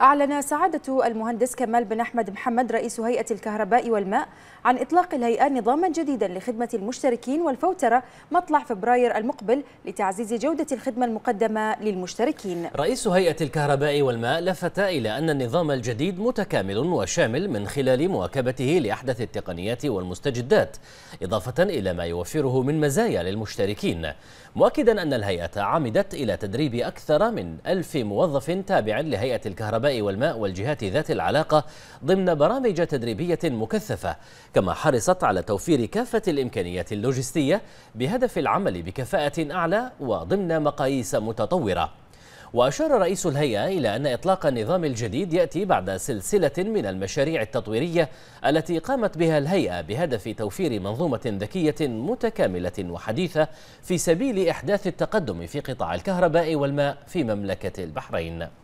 أعلن سعادة المهندس كمال بن أحمد محمد رئيس هيئة الكهرباء والماء عن إطلاق الهيئة نظاما جديدا لخدمة المشتركين والفوترة مطلع فبراير المقبل لتعزيز جودة الخدمة المقدمة للمشتركين رئيس هيئة الكهرباء والماء لفت إلى أن النظام الجديد متكامل وشامل من خلال مواكبته لأحدث التقنيات والمستجدات إضافة إلى ما يوفره من مزايا للمشتركين مؤكدا أن الهيئة عمدت إلى تدريب أكثر من ألف موظف تابع لهيئة الكهرباء الكهرباء والماء والجهات ذات العلاقة ضمن برامج تدريبية مكثفة كما حرصت على توفير كافة الإمكانيات اللوجستية بهدف العمل بكفاءة أعلى وضمن مقاييس متطورة وأشار رئيس الهيئة إلى أن إطلاق النظام الجديد يأتي بعد سلسلة من المشاريع التطويرية التي قامت بها الهيئة بهدف توفير منظومة ذكية متكاملة وحديثة في سبيل إحداث التقدم في قطاع الكهرباء والماء في مملكة البحرين